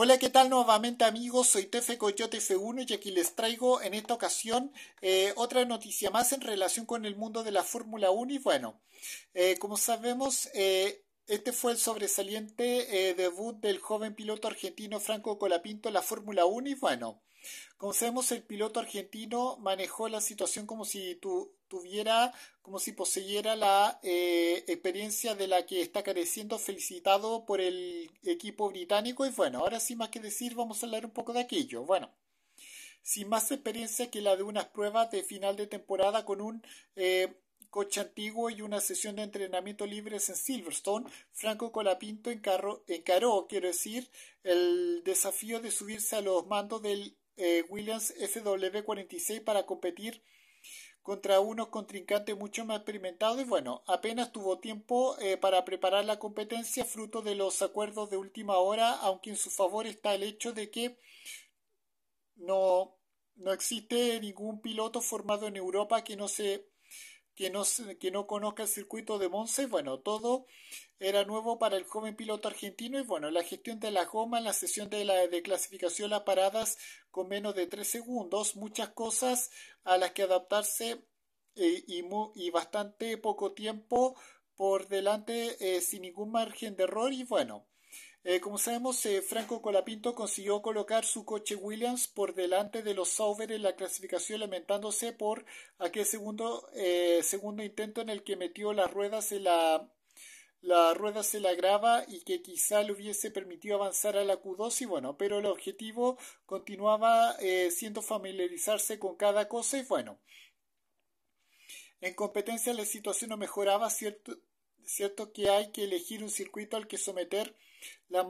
Hola, ¿qué tal nuevamente amigos? Soy Tefe Coyote F1 y aquí les traigo en esta ocasión eh, otra noticia más en relación con el mundo de la Fórmula 1 y bueno, eh, como sabemos... Eh, este fue el sobresaliente debut del joven piloto argentino Franco Colapinto en la Fórmula 1 y bueno, como el piloto argentino manejó la situación como si tuviera, como si poseyera la eh, experiencia de la que está careciendo, felicitado por el equipo británico. Y bueno, ahora sin más que decir, vamos a hablar un poco de aquello. Bueno, sin más experiencia que la de unas pruebas de final de temporada con un... Eh, coche antiguo y una sesión de entrenamiento libres en Silverstone, Franco Colapinto encaró, quiero decir, el desafío de subirse a los mandos del eh, Williams fw 46 para competir contra unos contrincantes mucho más experimentados y bueno, apenas tuvo tiempo eh, para preparar la competencia fruto de los acuerdos de última hora, aunque en su favor está el hecho de que no, no existe ningún piloto formado en Europa que no se que no, conozca el circuito de Monza, bueno, todo era nuevo para el joven piloto argentino y bueno, la gestión de la goma, la sesión de la de clasificación, a paradas con menos de tres segundos, muchas cosas a las que adaptarse eh, y, bastante poco tiempo por delante eh, sin ningún margen de error y bueno, eh, como sabemos, eh, Franco Colapinto consiguió colocar su coche Williams por delante de los Sauber en la clasificación, lamentándose por aquel segundo, eh, segundo intento en el que metió las ruedas en la, rueda se la grava y que quizá le hubiese permitido avanzar a la Q2 y bueno, pero el objetivo continuaba siendo familiarizarse con cada cosa y bueno. En competencia la situación no mejoraba, cierto, ¿cierto? Que hay que elegir un circuito al que someter la,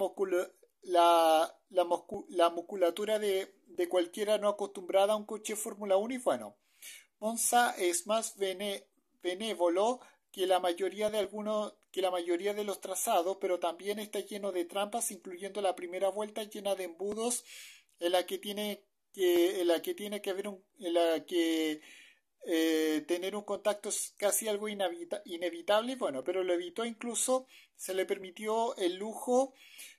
la, musculatura de, cualquiera no acostumbrada a un coche Fórmula 1 y bueno, Monza es más benévolo que la mayoría de algunos que la mayoría de los trazados, pero también está lleno de trampas, incluyendo la primera vuelta llena de embudos en la que tiene que en la que tiene que haber un la que eh, tener un contacto casi algo inevitable, bueno, pero lo evitó incluso, se le permitió el lujo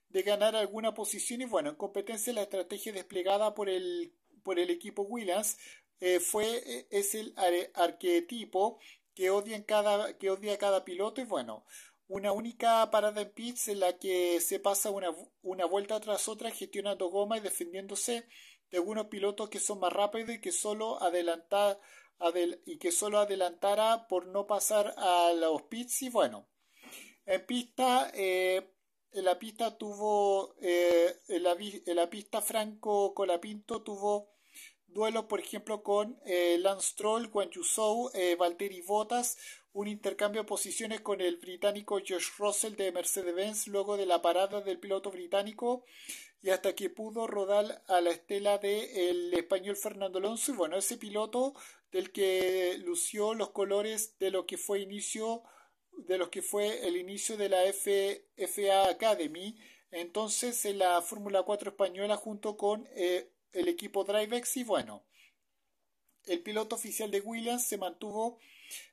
de ganar alguna posición y bueno, en competencia la estrategia desplegada por el, por el equipo Williams eh, fue, e, es el arquetipo que, odian cada, que odia cada piloto y bueno, una única parada en pits en la que se pasa una, vuelta tras otra gestionando goma y defendiéndose de algunos pilotos que son más rápidos y que solo adelantan y que solo adelantara por no pasar a los pits. Y bueno, en pista, eh, en la pista tuvo, eh, la, en la pista Franco Colapinto tuvo duelo, por ejemplo, con eh, Lance Troll, Guan eh, Valtteri Bottas, un intercambio de posiciones con el británico Josh Russell de Mercedes-Benz luego de la parada del piloto británico y hasta que pudo rodar a la estela del español Fernando Alonso. Y bueno, ese piloto del que lució los colores de lo que fue inicio de los que fue el inicio de la F, FA Academy. Entonces, en la Fórmula 4 española junto con eh, el equipo Drivex y bueno, el piloto oficial de Williams se mantuvo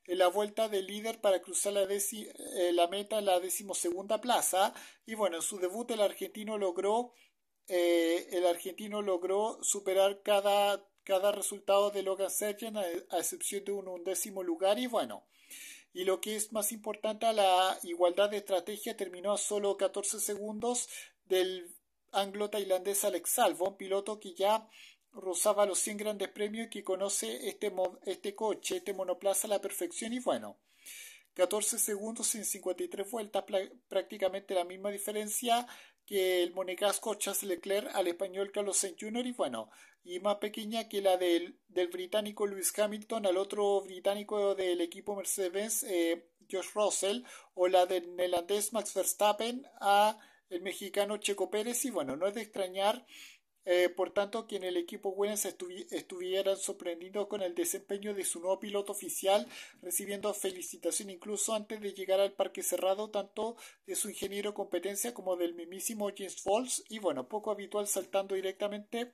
en la vuelta del líder para cruzar la, eh, la meta en la decimosegunda plaza y bueno, en su debut el argentino logró eh, el argentino logró superar cada, cada resultado de Logan Sargent a, excepción de un undécimo lugar y bueno y lo que es más importante la igualdad de estrategia terminó a solo 14 segundos del anglo-tailandés Alex Salvo, un piloto que ya rozaba los 100 grandes premios y que conoce este, este coche, este monoplaza a la perfección y bueno, 14 segundos en 53 vueltas, prácticamente la misma diferencia que el monegasco Charles Leclerc al español Carlos Sainz Jr. y bueno, y más pequeña que la del, británico Lewis Hamilton al otro británico del equipo Mercedes-Benz, Josh Russell, o la del neerlandés Max Verstappen a el mexicano Checo Pérez y bueno, no es de extrañar eh, por tanto, que en el equipo Williams estuvieran sorprendidos con el desempeño de su nuevo piloto oficial, recibiendo felicitación incluso antes de llegar al parque cerrado, tanto de su ingeniero competencia como del mismísimo James Falls, y bueno, poco habitual saltando directamente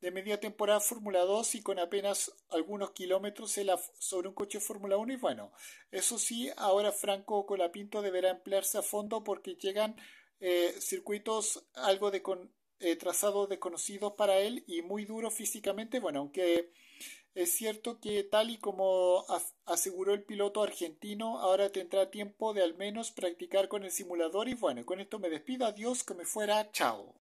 de media temporada Fórmula 2 y con apenas algunos kilómetros sobre un coche Fórmula 1 y bueno, eso sí, ahora Franco Colapinto deberá emplearse a fondo porque llegan eh, circuitos algo de con, eh, trazado desconocido para él y muy duro físicamente. Bueno, aunque es cierto que tal y como aseguró el piloto argentino, ahora tendrá tiempo de al menos practicar con el simulador y bueno, con esto me despido, adiós, que me fuera, chao.